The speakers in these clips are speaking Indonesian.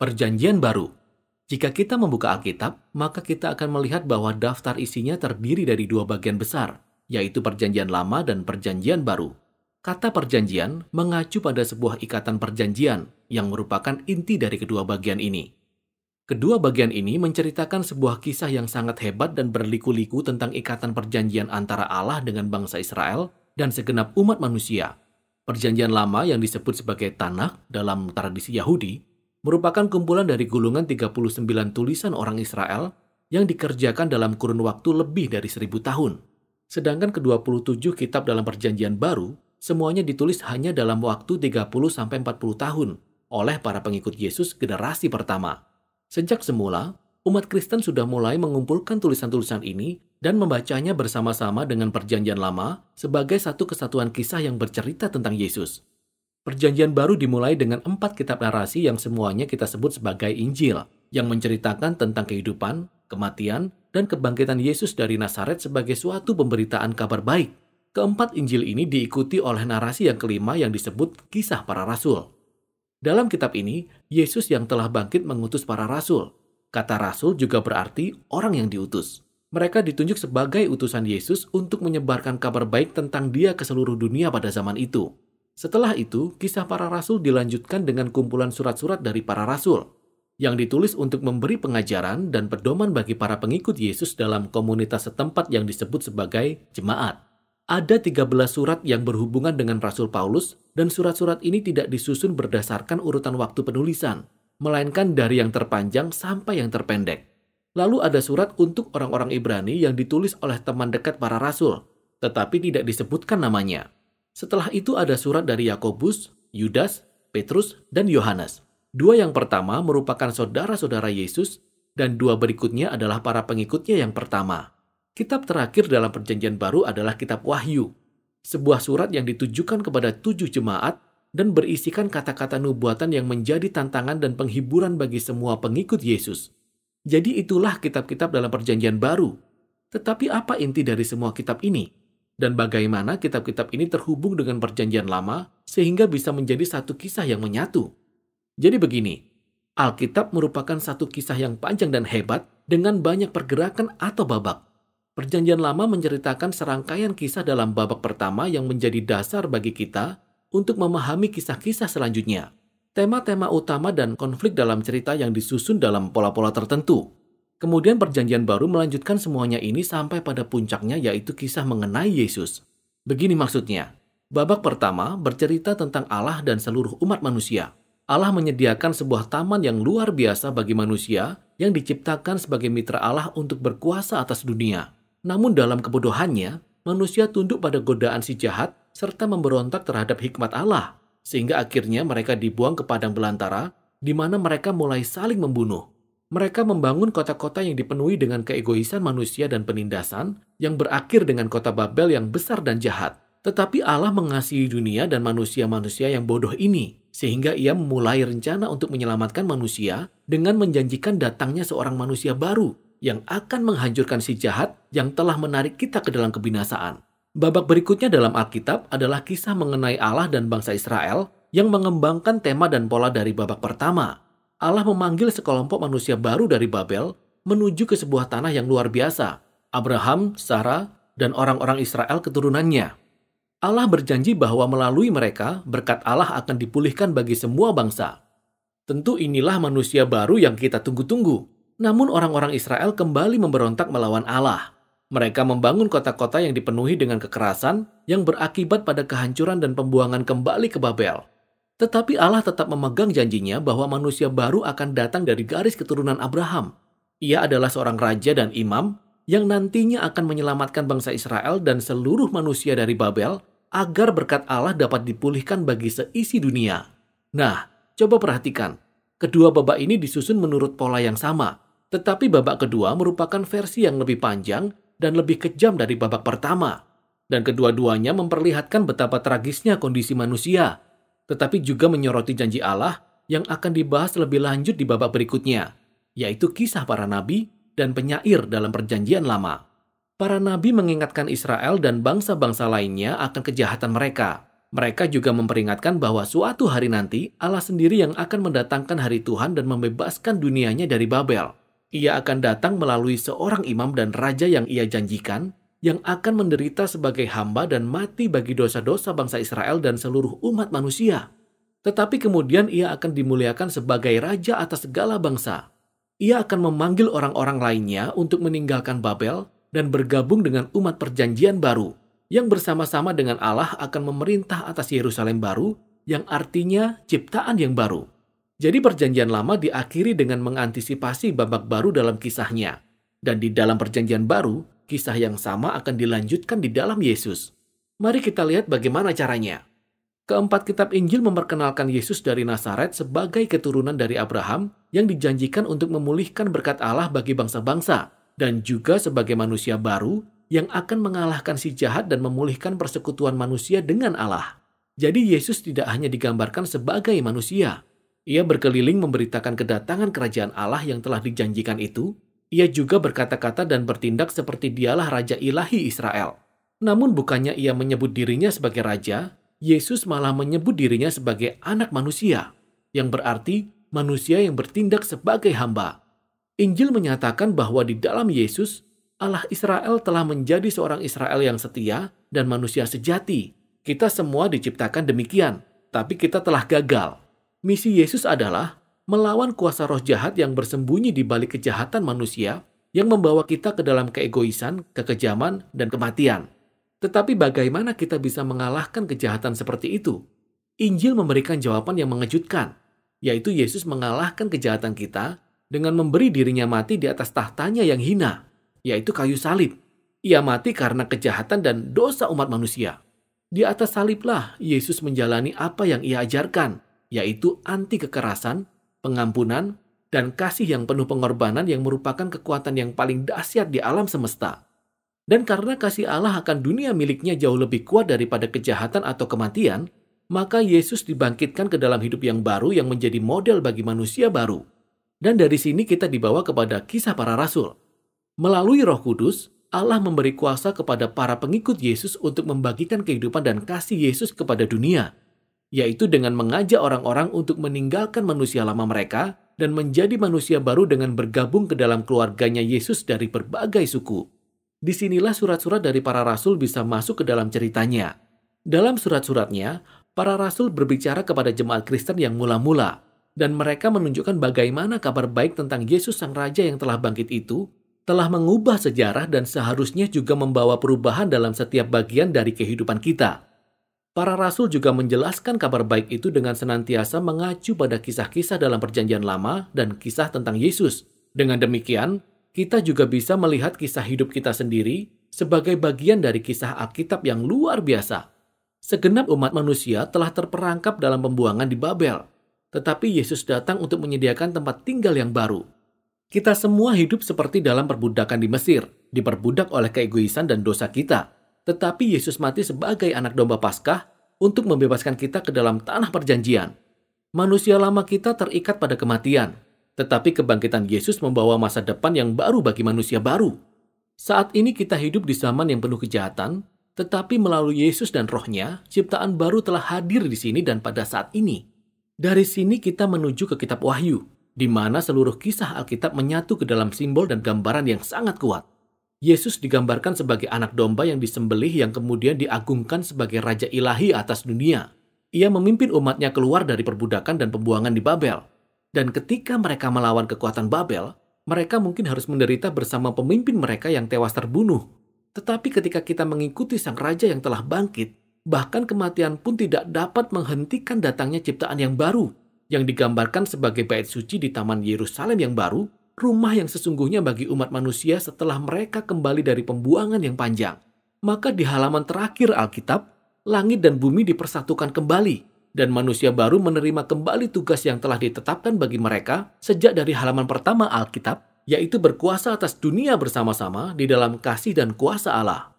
Perjanjian Baru Jika kita membuka Alkitab, maka kita akan melihat bahwa daftar isinya terdiri dari dua bagian besar, yaitu Perjanjian Lama dan Perjanjian Baru. Kata perjanjian mengacu pada sebuah ikatan perjanjian yang merupakan inti dari kedua bagian ini. Kedua bagian ini menceritakan sebuah kisah yang sangat hebat dan berliku-liku tentang ikatan perjanjian antara Allah dengan bangsa Israel dan segenap umat manusia. Perjanjian lama yang disebut sebagai Tanah dalam tradisi Yahudi merupakan kumpulan dari gulungan 39 tulisan orang Israel yang dikerjakan dalam kurun waktu lebih dari 1000 tahun. Sedangkan ke-27 kitab dalam perjanjian baru semuanya ditulis hanya dalam waktu 30-40 tahun oleh para pengikut Yesus generasi pertama. Sejak semula, umat Kristen sudah mulai mengumpulkan tulisan-tulisan ini dan membacanya bersama-sama dengan perjanjian lama sebagai satu kesatuan kisah yang bercerita tentang Yesus. Perjanjian Baru dimulai dengan empat kitab narasi yang semuanya kita sebut sebagai Injil, yang menceritakan tentang kehidupan, kematian, dan kebangkitan Yesus dari Nazaret sebagai suatu pemberitaan kabar baik. Keempat Injil ini diikuti oleh narasi yang kelima yang disebut kisah para rasul. Dalam kitab ini, Yesus yang telah bangkit mengutus para rasul. Kata rasul juga berarti orang yang diutus. Mereka ditunjuk sebagai utusan Yesus untuk menyebarkan kabar baik tentang dia ke seluruh dunia pada zaman itu. Setelah itu, kisah para rasul dilanjutkan dengan kumpulan surat-surat dari para rasul yang ditulis untuk memberi pengajaran dan pedoman bagi para pengikut Yesus dalam komunitas setempat yang disebut sebagai jemaat. Ada 13 surat yang berhubungan dengan Rasul Paulus dan surat-surat ini tidak disusun berdasarkan urutan waktu penulisan, melainkan dari yang terpanjang sampai yang terpendek. Lalu ada surat untuk orang-orang Ibrani yang ditulis oleh teman dekat para rasul, tetapi tidak disebutkan namanya. Setelah itu ada surat dari Yakobus, Yudas, Petrus, dan Yohanes. Dua yang pertama merupakan saudara-saudara Yesus, dan dua berikutnya adalah para pengikutnya yang pertama. Kitab terakhir dalam Perjanjian Baru adalah Kitab Wahyu, sebuah surat yang ditujukan kepada tujuh jemaat dan berisikan kata-kata nubuatan yang menjadi tantangan dan penghiburan bagi semua pengikut Yesus. Jadi itulah kitab-kitab dalam Perjanjian Baru. Tetapi apa inti dari semua kitab ini? dan bagaimana kitab-kitab ini terhubung dengan Perjanjian Lama sehingga bisa menjadi satu kisah yang menyatu. Jadi begini, Alkitab merupakan satu kisah yang panjang dan hebat dengan banyak pergerakan atau babak. Perjanjian Lama menceritakan serangkaian kisah dalam babak pertama yang menjadi dasar bagi kita untuk memahami kisah-kisah selanjutnya. Tema-tema utama dan konflik dalam cerita yang disusun dalam pola-pola tertentu. Kemudian perjanjian baru melanjutkan semuanya ini sampai pada puncaknya yaitu kisah mengenai Yesus. Begini maksudnya. Babak pertama bercerita tentang Allah dan seluruh umat manusia. Allah menyediakan sebuah taman yang luar biasa bagi manusia yang diciptakan sebagai mitra Allah untuk berkuasa atas dunia. Namun dalam kebodohannya, manusia tunduk pada godaan si jahat serta memberontak terhadap hikmat Allah, sehingga akhirnya mereka dibuang ke padang belantara di mana mereka mulai saling membunuh. Mereka membangun kota-kota yang dipenuhi dengan keegoisan manusia dan penindasan, yang berakhir dengan kota Babel yang besar dan jahat. Tetapi Allah mengasihi dunia dan manusia-manusia yang bodoh ini, sehingga ia memulai rencana untuk menyelamatkan manusia dengan menjanjikan datangnya seorang manusia baru yang akan menghancurkan si jahat yang telah menarik kita ke dalam kebinasaan. Babak berikutnya dalam Alkitab adalah kisah mengenai Allah dan bangsa Israel yang mengembangkan tema dan pola dari babak pertama, Allah memanggil sekelompok manusia baru dari Babel menuju ke sebuah tanah yang luar biasa, Abraham, Sarah, dan orang-orang Israel keturunannya. Allah berjanji bahwa melalui mereka, berkat Allah akan dipulihkan bagi semua bangsa. Tentu inilah manusia baru yang kita tunggu-tunggu. Namun orang-orang Israel kembali memberontak melawan Allah. Mereka membangun kota-kota yang dipenuhi dengan kekerasan yang berakibat pada kehancuran dan pembuangan kembali ke Babel. Tetapi Allah tetap memegang janjinya bahwa manusia baru akan datang dari garis keturunan Abraham. Ia adalah seorang raja dan imam yang nantinya akan menyelamatkan bangsa Israel dan seluruh manusia dari Babel agar berkat Allah dapat dipulihkan bagi seisi dunia. Nah, coba perhatikan. Kedua babak ini disusun menurut pola yang sama, tetapi babak kedua merupakan versi yang lebih panjang dan lebih kejam dari babak pertama. Dan kedua-duanya memperlihatkan betapa tragisnya kondisi manusia tetapi juga menyoroti janji Allah yang akan dibahas lebih lanjut di babak berikutnya, yaitu kisah para nabi dan penyair dalam Perjanjian Lama. Para nabi mengingatkan Israel dan bangsa-bangsa lainnya akan kejahatan mereka. Mereka juga memperingatkan bahwa suatu hari nanti Allah sendiri yang akan mendatangkan hari Tuhan dan membebaskan dunianya dari Babel. Ia akan datang melalui seorang imam dan raja yang ia janjikan, yang akan menderita sebagai hamba dan mati bagi dosa-dosa bangsa Israel dan seluruh umat manusia. Tetapi kemudian ia akan dimuliakan sebagai raja atas segala bangsa. Ia akan memanggil orang-orang lainnya untuk meninggalkan Babel dan bergabung dengan umat perjanjian baru, yang bersama-sama dengan Allah akan memerintah atas Yerusalem baru, yang artinya ciptaan yang baru. Jadi perjanjian lama diakhiri dengan mengantisipasi babak baru dalam kisahnya. Dan di dalam perjanjian baru, Kisah yang sama akan dilanjutkan di dalam Yesus. Mari kita lihat bagaimana caranya. Keempat kitab Injil memperkenalkan Yesus dari Nazaret sebagai keturunan dari Abraham yang dijanjikan untuk memulihkan berkat Allah bagi bangsa-bangsa dan juga sebagai manusia baru yang akan mengalahkan si jahat dan memulihkan persekutuan manusia dengan Allah. Jadi Yesus tidak hanya digambarkan sebagai manusia. Ia berkeliling memberitakan kedatangan kerajaan Allah yang telah dijanjikan itu ia juga berkata-kata dan bertindak seperti dialah Raja Ilahi Israel. Namun bukannya ia menyebut dirinya sebagai Raja, Yesus malah menyebut dirinya sebagai anak manusia, yang berarti manusia yang bertindak sebagai hamba. Injil menyatakan bahwa di dalam Yesus, Allah Israel telah menjadi seorang Israel yang setia dan manusia sejati. Kita semua diciptakan demikian, tapi kita telah gagal. Misi Yesus adalah melawan kuasa roh jahat yang bersembunyi di balik kejahatan manusia yang membawa kita ke dalam keegoisan, kekejaman, dan kematian. Tetapi bagaimana kita bisa mengalahkan kejahatan seperti itu? Injil memberikan jawaban yang mengejutkan, yaitu Yesus mengalahkan kejahatan kita dengan memberi dirinya mati di atas tahtanya yang hina, yaitu kayu salib. Ia mati karena kejahatan dan dosa umat manusia. Di atas saliblah Yesus menjalani apa yang ia ajarkan, yaitu anti kekerasan, pengampunan, dan kasih yang penuh pengorbanan yang merupakan kekuatan yang paling dahsyat di alam semesta. Dan karena kasih Allah akan dunia miliknya jauh lebih kuat daripada kejahatan atau kematian, maka Yesus dibangkitkan ke dalam hidup yang baru yang menjadi model bagi manusia baru. Dan dari sini kita dibawa kepada kisah para rasul. Melalui roh kudus, Allah memberi kuasa kepada para pengikut Yesus untuk membagikan kehidupan dan kasih Yesus kepada dunia – yaitu dengan mengajak orang-orang untuk meninggalkan manusia lama mereka dan menjadi manusia baru dengan bergabung ke dalam keluarganya Yesus dari berbagai suku. Disinilah surat-surat dari para rasul bisa masuk ke dalam ceritanya. Dalam surat-suratnya, para rasul berbicara kepada jemaat Kristen yang mula-mula, dan mereka menunjukkan bagaimana kabar baik tentang Yesus Sang Raja yang telah bangkit itu telah mengubah sejarah dan seharusnya juga membawa perubahan dalam setiap bagian dari kehidupan kita. Para rasul juga menjelaskan kabar baik itu dengan senantiasa mengacu pada kisah-kisah dalam Perjanjian Lama dan kisah tentang Yesus. Dengan demikian, kita juga bisa melihat kisah hidup kita sendiri sebagai bagian dari kisah Alkitab yang luar biasa. Segenap umat manusia telah terperangkap dalam pembuangan di Babel, tetapi Yesus datang untuk menyediakan tempat tinggal yang baru. Kita semua hidup seperti dalam perbudakan di Mesir, diperbudak oleh keegoisan dan dosa kita tetapi Yesus mati sebagai anak domba Paskah untuk membebaskan kita ke dalam tanah perjanjian. Manusia lama kita terikat pada kematian, tetapi kebangkitan Yesus membawa masa depan yang baru bagi manusia baru. Saat ini kita hidup di zaman yang penuh kejahatan, tetapi melalui Yesus dan rohnya, ciptaan baru telah hadir di sini dan pada saat ini. Dari sini kita menuju ke kitab Wahyu, di mana seluruh kisah Alkitab menyatu ke dalam simbol dan gambaran yang sangat kuat. Yesus digambarkan sebagai anak domba yang disembelih yang kemudian diagungkan sebagai raja ilahi atas dunia. Ia memimpin umatnya keluar dari perbudakan dan pembuangan di Babel. Dan ketika mereka melawan kekuatan Babel, mereka mungkin harus menderita bersama pemimpin mereka yang tewas terbunuh. Tetapi ketika kita mengikuti sang raja yang telah bangkit, bahkan kematian pun tidak dapat menghentikan datangnya ciptaan yang baru, yang digambarkan sebagai bait suci di Taman Yerusalem yang baru, rumah yang sesungguhnya bagi umat manusia setelah mereka kembali dari pembuangan yang panjang. Maka di halaman terakhir Alkitab, langit dan bumi dipersatukan kembali, dan manusia baru menerima kembali tugas yang telah ditetapkan bagi mereka sejak dari halaman pertama Alkitab, yaitu berkuasa atas dunia bersama-sama di dalam kasih dan kuasa Allah.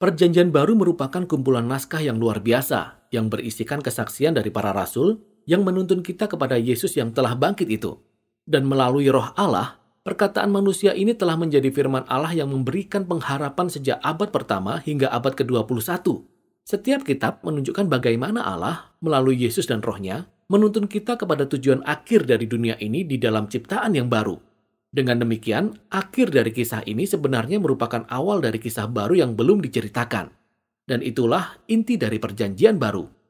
Perjanjian Baru merupakan kumpulan naskah yang luar biasa, yang berisikan kesaksian dari para rasul yang menuntun kita kepada Yesus yang telah bangkit itu dan melalui roh Allah, perkataan manusia ini telah menjadi firman Allah yang memberikan pengharapan sejak abad pertama hingga abad ke-21. Setiap kitab menunjukkan bagaimana Allah, melalui Yesus dan rohnya, menuntun kita kepada tujuan akhir dari dunia ini di dalam ciptaan yang baru. Dengan demikian, akhir dari kisah ini sebenarnya merupakan awal dari kisah baru yang belum diceritakan. Dan itulah inti dari perjanjian baru.